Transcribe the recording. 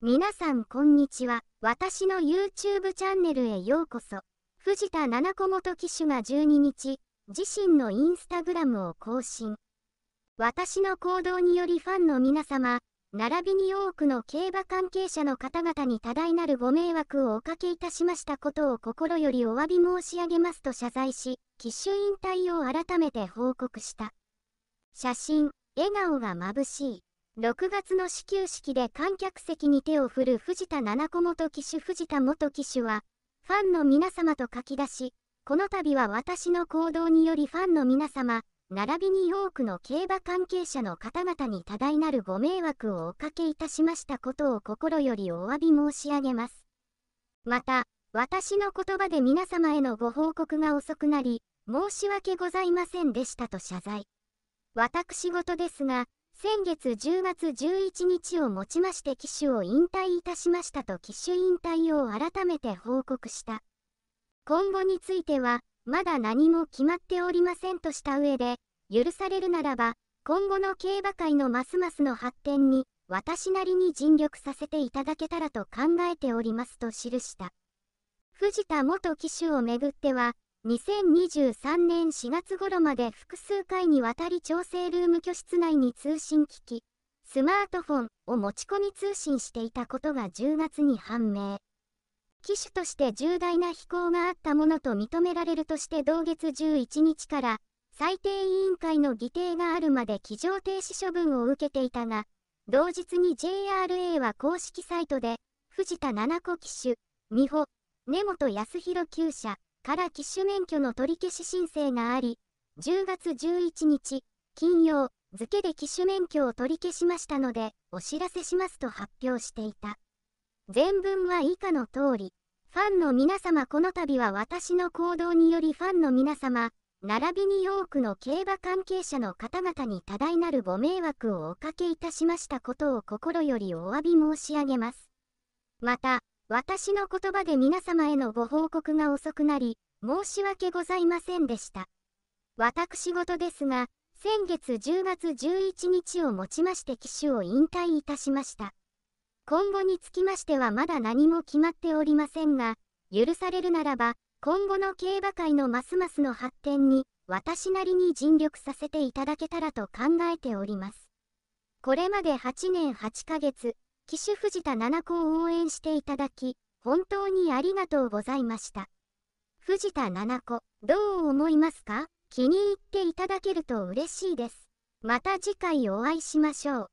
皆さんこんにちは。私の YouTube チャンネルへようこそ。藤田七子元騎手が12日、自身のインスタグラムを更新。私の行動によりファンの皆様、並びに多くの競馬関係者の方々に多大なるご迷惑をおかけいたしましたことを心よりお詫び申し上げますと謝罪し、騎手引退を改めて報告した。写真、笑顔が眩しい。6月の始球式で観客席に手を振る藤田七子元騎手藤田元騎手は、ファンの皆様と書き出し、この度は私の行動によりファンの皆様、並びに多くの競馬関係者の方々に多大なるご迷惑をおかけいたしましたことを心よりお詫び申し上げます。また、私の言葉で皆様へのご報告が遅くなり、申し訳ございませんでしたと謝罪。私事ですが、先月10月11日をもちまして騎手を引退いたしましたと騎手引退を改めて報告した。今後については、まだ何も決まっておりませんとした上で、許されるならば、今後の競馬界のますますの発展に、私なりに尽力させていただけたらと考えておりますと記した。藤田元騎手をめぐっては、2023年4月頃まで複数回にわたり調整ルーム居室内に通信機器、スマートフォンを持ち込み通信していたことが10月に判明。機種として重大な非行があったものと認められるとして同月11日から最低委員会の議定があるまで機上停止処分を受けていたが、同日に JRA は公式サイトで、藤田七子機種、美穂、根本康弘厩社、から機種免許の取り消し申請があり、10月11日、金曜、付で機種免許を取り消しましたので、お知らせしますと発表していた。全文は以下の通り、ファンの皆様この度は私の行動によりファンの皆様、並びに多くの競馬関係者の方々に多大なるご迷惑をおかけいたしましたことを心よりお詫び申し上げます。また、私の言葉で皆様へのご報告が遅くなり、申し訳ございませんでした。私事ですが、先月10月11日をもちまして機種を引退いたしました。今後につきましてはまだ何も決まっておりませんが、許されるならば、今後の競馬界のますますの発展に、私なりに尽力させていただけたらと考えております。これまで8年8ヶ月、騎手藤田七子を応援していただき、本当にありがとうございました。藤田七子、どう思いますか気に入っていただけると嬉しいです。また次回お会いしましょう。